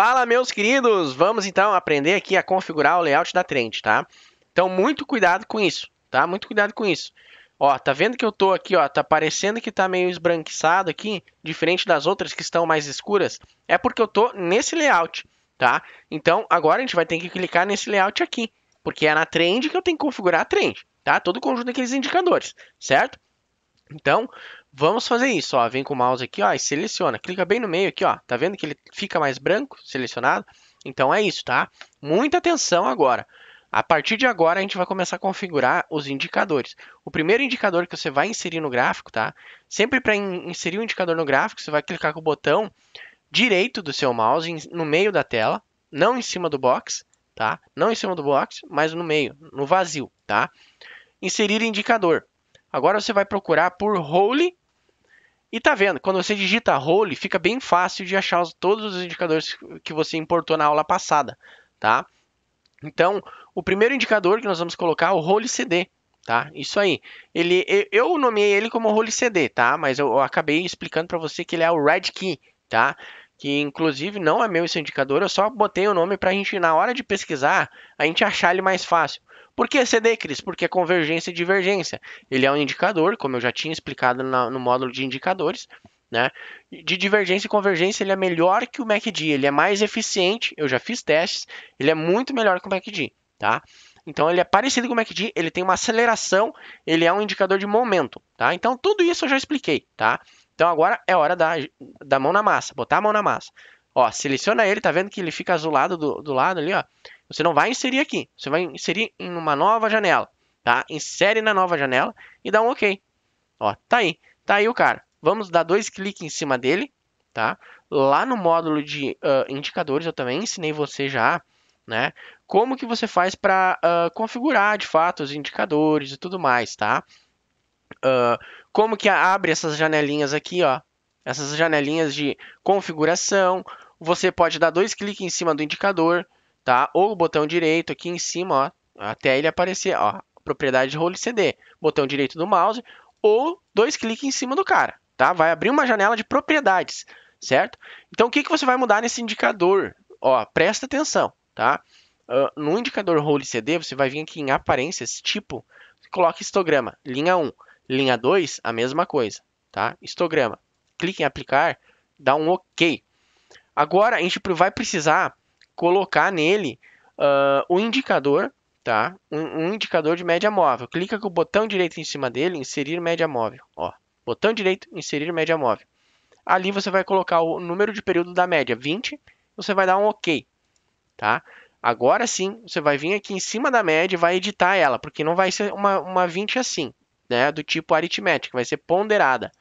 Fala, meus queridos! Vamos então aprender aqui a configurar o layout da Trend, tá? Então, muito cuidado com isso, tá? Muito cuidado com isso. Ó, tá vendo que eu tô aqui, ó, tá parecendo que tá meio esbranquiçado aqui, diferente das outras que estão mais escuras? É porque eu tô nesse layout, tá? Então, agora a gente vai ter que clicar nesse layout aqui, porque é na Trend que eu tenho que configurar a Trend, tá? Todo conjunto daqueles indicadores, certo? Então, Vamos fazer isso, ó. Vem com o mouse aqui, ó, e seleciona. Clica bem no meio aqui, ó. Tá vendo que ele fica mais branco, selecionado? Então é isso, tá? Muita atenção agora. A partir de agora, a gente vai começar a configurar os indicadores. O primeiro indicador que você vai inserir no gráfico, tá? Sempre para in inserir o um indicador no gráfico, você vai clicar com o botão direito do seu mouse no meio da tela, não em cima do box, tá? Não em cima do box, mas no meio, no vazio, tá? Inserir indicador. Agora você vai procurar por Role e tá vendo, quando você digita role, fica bem fácil de achar todos os indicadores que você importou na aula passada, tá? Então, o primeiro indicador que nós vamos colocar é o role CD, tá? Isso aí. Ele, eu nomeei ele como role CD, tá? Mas eu, eu acabei explicando para você que ele é o red key, tá? Que inclusive não é meu esse indicador, eu só botei o nome para a gente na hora de pesquisar, a gente achar ele mais fácil. Por que CD, Cris? Porque é convergência e divergência. Ele é um indicador, como eu já tinha explicado na, no módulo de indicadores, né? De divergência e convergência, ele é melhor que o MACD, ele é mais eficiente, eu já fiz testes, ele é muito melhor que o MACD, tá? Então ele é parecido com o MACD, ele tem uma aceleração, ele é um indicador de momento, tá? Então tudo isso eu já expliquei, tá? Então agora é hora da, da mão na massa, botar a mão na massa. Ó, seleciona ele, tá vendo que ele fica azulado do, do lado ali, ó. Você não vai inserir aqui, você vai inserir em uma nova janela, tá? Insere na nova janela e dá um OK. Ó, tá aí, tá aí o cara. Vamos dar dois cliques em cima dele, tá? Lá no módulo de uh, indicadores eu também ensinei você já, né? Como que você faz para uh, ah, configurar de fato os indicadores e tudo mais, tá? Uh, como que abre essas janelinhas aqui, ó? Essas janelinhas de configuração, você pode dar dois cliques em cima do indicador, tá? Ou o botão direito aqui em cima, ó, até ele aparecer, ó, propriedade role CD, botão direito do mouse, ou dois cliques em cima do cara, tá? Vai abrir uma janela de propriedades, certo? Então, o que, que você vai mudar nesse indicador? Ó, presta atenção, tá? Uh, no indicador role CD, você vai vir aqui em aparências, tipo, coloca histograma, linha 1. Linha 2, a mesma coisa, tá? Histograma. Clique em aplicar, dá um OK. Agora a gente vai precisar colocar nele uh, ah, o indicador, tá? Um, um, indicador de média móvel. Clica com o botão direito em cima dele, inserir média móvel. Ó, botão direito, inserir média móvel. Ali você vai colocar o número de período da média, 20. Você vai dar um OK, tá? Agora sim, você vai vir aqui em cima da média e vai editar ela, porque não vai ser uma, uma 20 assim, né? Do tipo aritmética, vai ser ponderada,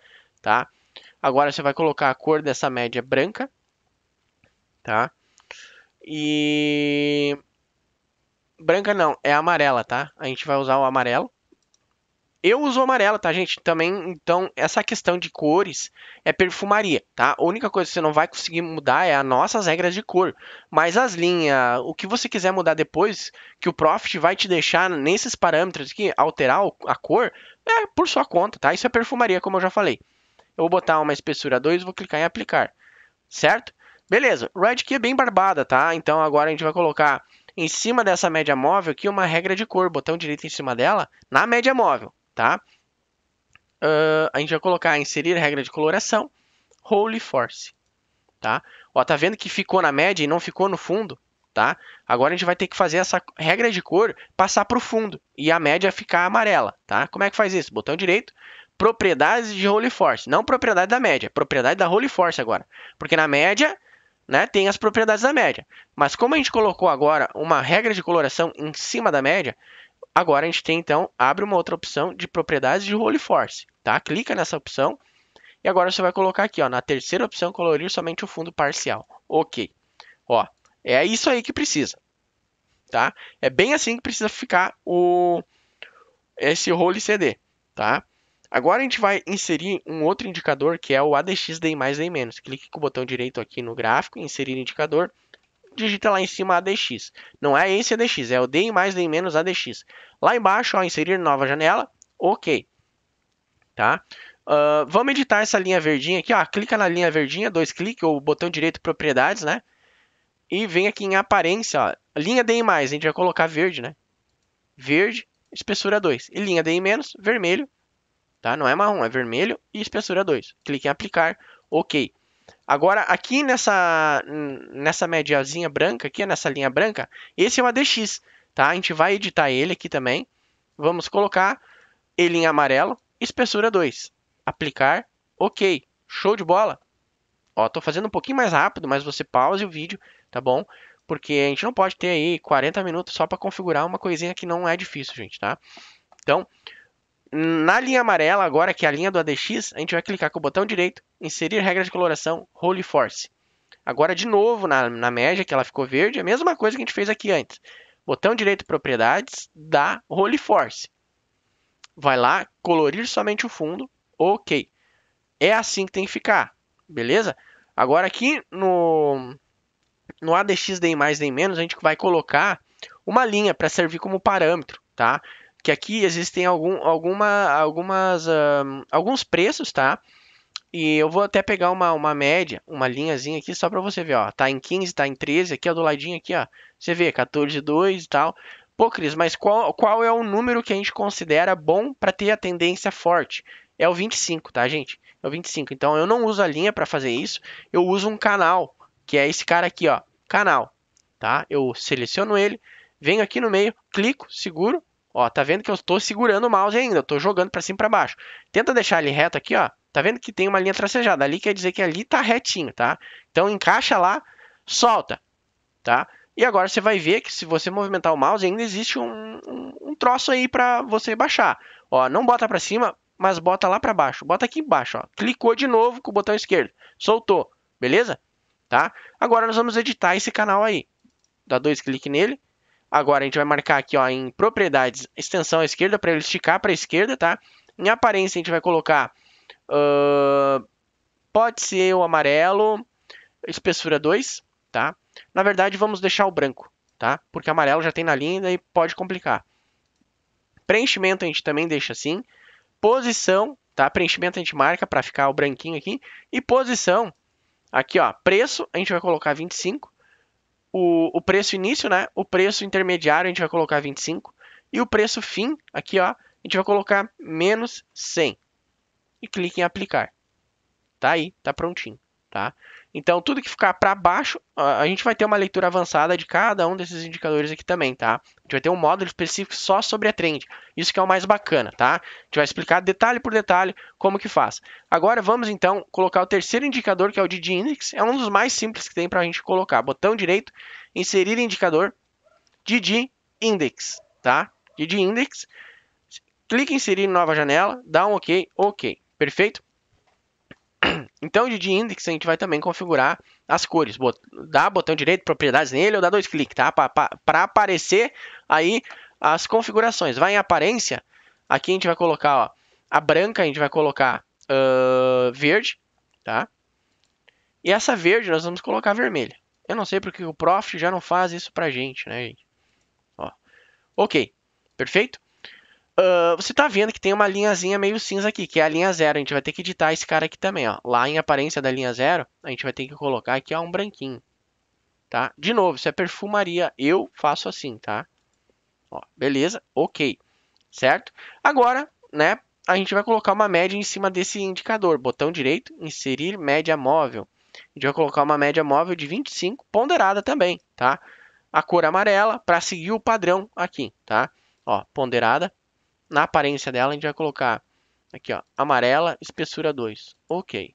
tá? Agora você vai colocar a cor dessa média branca, tá? E branca não, é amarela, tá? A gente vai usar o amarelo. Eu uso amarelo, tá, gente? Também, então, essa questão de cores é perfumaria, tá? A única coisa que você não vai conseguir mudar é as nossas regras de cor. Mas as linhas, o que você quiser mudar depois, que o Profit vai te deixar nesses parâmetros aqui, alterar a cor, é por sua conta, tá? Isso é perfumaria, como eu já falei. Eu vou botar uma espessura 2, vou clicar em aplicar, certo? Beleza, red key é bem barbada, tá? Então agora a gente vai colocar em cima dessa média móvel aqui uma regra de cor, botão direito em cima dela, na média móvel, tá? Uh, a gente vai colocar inserir regra de coloração, Holy Force, tá? Ó, tá vendo que ficou na média e não ficou no fundo, tá? Agora a gente vai ter que fazer essa regra de cor passar para o fundo e a média ficar amarela, tá? Como é que faz isso? Botão direito, propriedades de Holy Force, não propriedade da média, propriedade da Holy Force agora, porque na média né, tem as propriedades da média. Mas como a gente colocou agora uma regra de coloração em cima da média, agora a gente tem então, abre uma outra opção de propriedades de Holy Force, tá? Clica nessa opção e agora você vai colocar aqui, ó, na terceira opção, colorir somente o fundo parcial. OK. Ó, é isso aí que precisa. Tá? É bem assim que precisa ficar o esse Holy CD, tá? Agora a gente vai inserir um outro indicador que é o ADX DEM mais DEM menos. Clique com o botão direito aqui no gráfico, inserir indicador, digita lá em cima ADX. Não é esse ADX, é o DEM mais DEM menos ADX. Lá embaixo, ó, inserir nova janela, ok. Tá? Uh, vamos editar essa linha verdinha aqui, ó. clica na linha verdinha, dois cliques, ou botão direito propriedades, né? E vem aqui em aparência, ó. linha mais, a gente vai colocar verde, né? Verde, espessura 2. E linha menos, vermelho, tá? Não é marrom, é vermelho e espessura 2. Clique em aplicar, ok. Agora, aqui nessa, nessa médiazinha branca, aqui nessa linha branca, esse é o ADX, tá? A gente vai editar ele aqui também. Vamos colocar ele em amarelo, espessura 2. Aplicar, ok. Show de bola. Ó, tô fazendo um pouquinho mais rápido, mas você pause o vídeo, tá bom? Porque a gente não pode ter aí 40 minutos só para configurar uma coisinha que não é difícil, gente, tá? Então, na linha amarela, agora que é a linha do ADX, a gente vai clicar com o botão direito, inserir regra de coloração, Holy Force. Agora, de novo, na, na média, que ela ficou verde, é a mesma coisa que a gente fez aqui antes. Botão direito, propriedades, dá Holy Force. Vai lá, colorir somente o fundo, ok. É assim que tem que ficar, beleza? Agora aqui no, no ADX, nem mais nem menos, a gente vai colocar uma linha para servir como parâmetro, tá? que aqui existem algum, alguma, algumas, um, alguns preços, tá? E eu vou até pegar uma, uma média, uma linhazinha aqui, só para você ver, ó. Tá em 15, tá em 13, aqui ó, do ladinho aqui, ó. Você vê, 14,2 e tal. Pô, Cris, mas qual, qual é o número que a gente considera bom para ter a tendência forte? É o 25, tá, gente? É o 25. Então, eu não uso a linha para fazer isso. Eu uso um canal, que é esse cara aqui, ó. Canal, tá? Eu seleciono ele, venho aqui no meio, clico, seguro, Ó, tá vendo que eu tô segurando o mouse ainda, eu tô jogando para cima e pra baixo. Tenta deixar ele reto aqui, ó. Tá vendo que tem uma linha tracejada? Ali quer dizer que ali tá retinho, tá? Então encaixa lá, solta, tá? E agora você vai ver que se você movimentar o mouse, ainda existe um, um, um troço aí para você baixar. Ó, não bota para cima, mas bota lá para baixo. Bota aqui embaixo, ó. Clicou de novo com o botão esquerdo. Soltou, beleza? Tá? Agora nós vamos editar esse canal aí. Dá dois cliques nele. Agora a gente vai marcar aqui ó, em propriedades, extensão à esquerda, para ele esticar para a esquerda, tá? Em aparência a gente vai colocar, uh, pode ser o amarelo, espessura 2, tá? Na verdade vamos deixar o branco, tá? Porque amarelo já tem na linha e pode complicar. Preenchimento a gente também deixa assim. Posição, tá? Preenchimento a gente marca para ficar o branquinho aqui. E posição, aqui ó, preço a gente vai colocar 25, o, o preço início, né? O preço intermediário a gente vai colocar 25 e o preço fim, aqui ó, a gente vai colocar menos 100 e clique em aplicar. Tá aí, tá prontinho. Tá? Então, tudo que ficar para baixo, a gente vai ter uma leitura avançada de cada um desses indicadores aqui também, tá? A gente vai ter um módulo específico só sobre a trend. Isso que é o mais bacana, tá? A gente vai explicar detalhe por detalhe como que faz. Agora, vamos então colocar o terceiro indicador, que é o de index. É um dos mais simples que tem para a gente colocar. Botão direito, inserir indicador, Didi index, tá? DD index. Clique em inserir nova janela, dá um OK, OK. Perfeito? Então, de índice a gente vai também configurar as cores. Bot dá botão direito, propriedades nele, ou dá dois cliques, tá? Para aparecer aí as configurações. Vai em aparência, aqui a gente vai colocar, ó, a branca a gente vai colocar uh, verde, tá? E essa verde nós vamos colocar vermelha. Eu não sei porque o Prof já não faz isso pra gente, né, gente? Ó. Ok, perfeito? Uh, você tá vendo que tem uma linhazinha meio cinza aqui, que é a linha zero. A gente vai ter que editar esse cara aqui também, ó. Lá em aparência da linha zero, a gente vai ter que colocar aqui, ó, um branquinho. Tá? De novo, se é perfumaria, eu faço assim, tá? Ó, beleza, ok. Certo? Agora, né, a gente vai colocar uma média em cima desse indicador. Botão direito, inserir média móvel. A gente vai colocar uma média móvel de 25, ponderada também, tá? A cor amarela, para seguir o padrão aqui, tá? Ó, ponderada, na aparência dela, a gente vai colocar aqui, ó, amarela, espessura 2. Ok.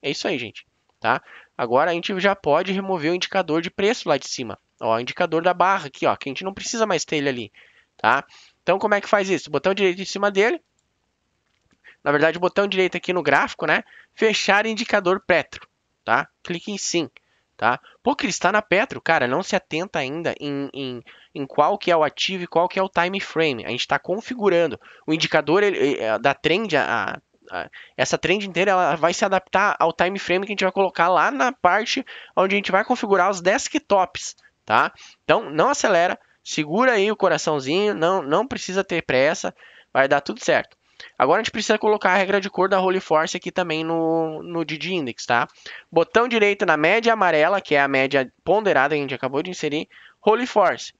É isso aí, gente. Tá? Agora a gente já pode remover o indicador de preço lá de cima. Ó, o indicador da barra aqui, ó, que a gente não precisa mais ter ele ali. Tá? Então, como é que faz isso? Botão direito em cima dele. Na verdade, botão direito aqui no gráfico, né? Fechar indicador petro, tá? Clique em sim. Tá? Pô, Cris, está na Petro, cara, não se atenta ainda em, em, em, qual que é o ativo e qual que é o time frame. A gente está configurando. O indicador ele, ele, é, da trend, a, a, essa trend inteira, ela vai se adaptar ao time frame que a gente vai colocar lá na parte onde a gente vai configurar os desktops, tá? Então, não acelera, segura aí o coraçãozinho, não, não precisa ter pressa, vai dar tudo certo. Agora a gente precisa colocar a regra de cor da Holy Force aqui também no, no Digi Index, tá? Botão direito na média amarela, que é a média ponderada que a gente acabou de inserir, Holy Force.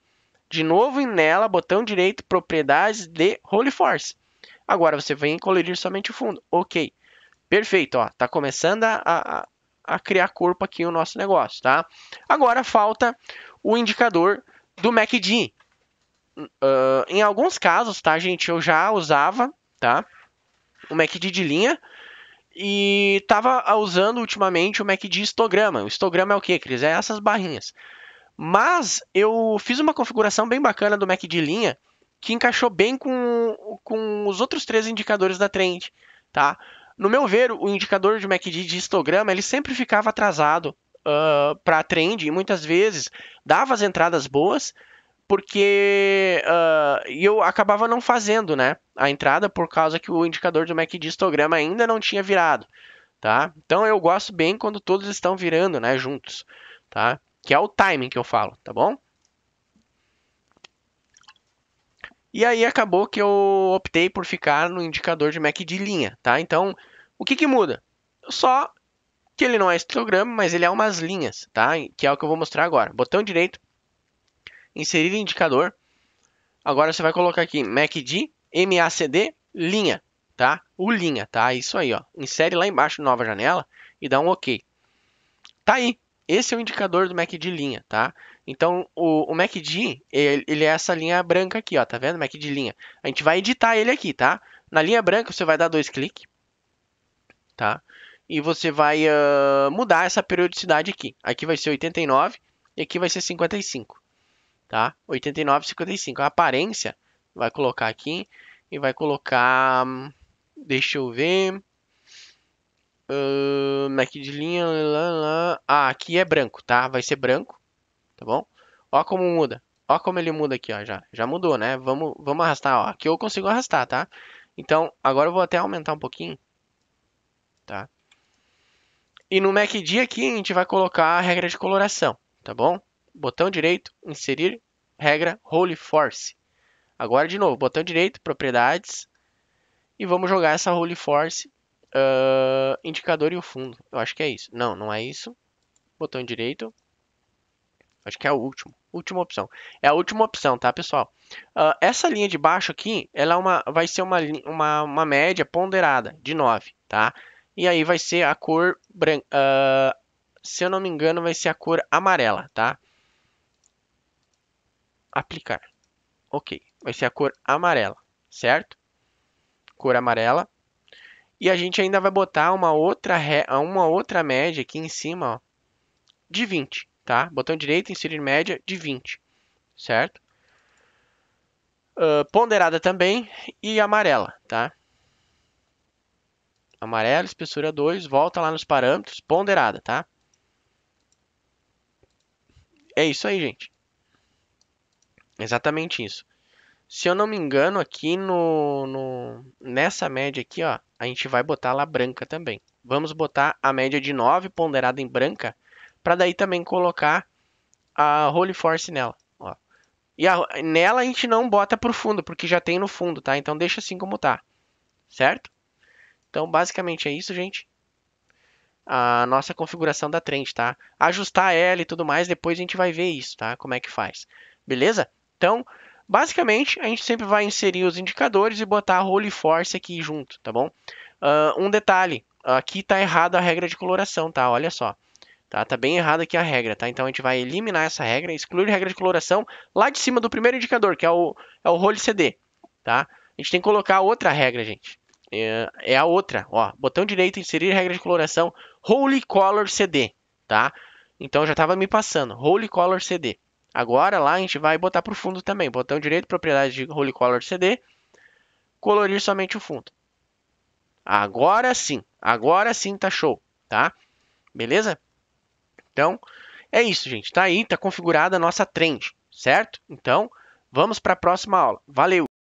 De novo nela, botão direito, propriedades de Holy Force. Agora você vem colorir somente o fundo. Ok, perfeito, ó. Tá começando a, a, a criar corpo aqui o nosso negócio, tá? Agora falta o indicador do MACD. Uh, em alguns casos, tá, gente? Eu já usava tá? O MACD de linha. E tava usando ultimamente o MACD histograma. O histograma é o que, Cris? É essas barrinhas. Mas eu fiz uma configuração bem bacana do MACD linha que encaixou bem com, com os outros três indicadores da trend, tá? No meu ver, o indicador de MACD de histograma ele sempre ficava atrasado uh, ah, para a trend e muitas vezes dava as entradas boas, porque uh, eu acabava não fazendo né, a entrada por causa que o indicador do MACD histograma ainda não tinha virado. Tá? Então eu gosto bem quando todos estão virando né, juntos, tá? que é o timing que eu falo, tá bom? E aí acabou que eu optei por ficar no indicador de MACD linha. Tá? Então o que, que muda? Só que ele não é histograma, mas ele é umas linhas, tá? que é o que eu vou mostrar agora. Botão direito, inserir indicador. Agora você vai colocar aqui MACD, MACD, linha, tá? O linha, tá? Isso aí, ó. Insere lá embaixo nova janela e dá um OK. Tá aí. Esse é o indicador do MACD linha, tá? Então, o, o MACD, ele, ele é essa linha branca aqui, ó. Tá vendo? MACD linha. A gente vai editar ele aqui, tá? Na linha branca, você vai dar dois cliques, tá? E você vai uh, mudar essa periodicidade aqui. Aqui vai ser 89 e aqui vai ser 55 tá? 89,55. A aparência, vai colocar aqui e vai colocar, hum, deixa eu ver, uh, Mac de linha, lá, lá. Ah, aqui é branco, tá? Vai ser branco, tá bom? Ó como muda, ó como ele muda aqui, ó, já, já mudou, né? Vamos, vamos arrastar, ó, aqui eu consigo arrastar, tá? Então, agora eu vou até aumentar um pouquinho, tá? E no MACD aqui a gente vai colocar a regra de coloração, tá bom? botão direito, inserir regra role Force. Agora de novo, botão direito, propriedades, e vamos jogar essa role Force, uh, indicador e o fundo. Eu acho que é isso. Não, não é isso. Botão direito. Acho que é o último. Última opção. É a última opção, tá, pessoal? Uh, essa linha de baixo aqui, ela é uma, vai ser uma, uma, uma média ponderada de 9, tá? E aí vai ser a cor branca. Uh, se eu não me engano, vai ser a cor amarela, tá? aplicar. Ok, vai ser a cor amarela, certo? Cor amarela. E a gente ainda vai botar uma outra, re... uma outra média aqui em cima, ó, de 20, tá? Botão direito, inserir média de 20, certo? Uh, ponderada também e amarela, tá? Amarela, espessura 2, volta lá nos parâmetros, ponderada, tá? É isso aí, gente. Exatamente isso. Se eu não me engano, aqui no, no, nessa média aqui, ó, a gente vai botar lá branca também. Vamos botar a média de 9 ponderada em branca, para daí também colocar a Holy Force nela. Ó. E a, nela a gente não bota para o fundo, porque já tem no fundo, tá? Então deixa assim como tá, certo? Então basicamente é isso, gente. A nossa configuração da trend, tá? Ajustar ela e tudo mais, depois a gente vai ver isso, tá? Como é que faz. Beleza? Então, basicamente, a gente sempre vai inserir os indicadores e botar a role force aqui junto, tá bom? Uh, um detalhe, aqui tá errada a regra de coloração, tá? Olha só. Tá, tá bem errada aqui a regra, tá? Então a gente vai eliminar essa regra, excluir a regra de coloração lá de cima do primeiro indicador, que é o, é o role CD, tá? A gente tem que colocar outra regra, gente. É, é a outra, ó, botão direito, inserir regra de coloração, role color CD, tá? Então já estava me passando, role color CD. Agora lá a gente vai botar para o fundo também. Botão direito, propriedade de Holy Color CD. Colorir somente o fundo. Agora sim. Agora sim tá show, tá? Beleza? Então, é isso, gente. Tá aí, tá configurada a nossa trend, certo? Então, vamos para a próxima aula. Valeu!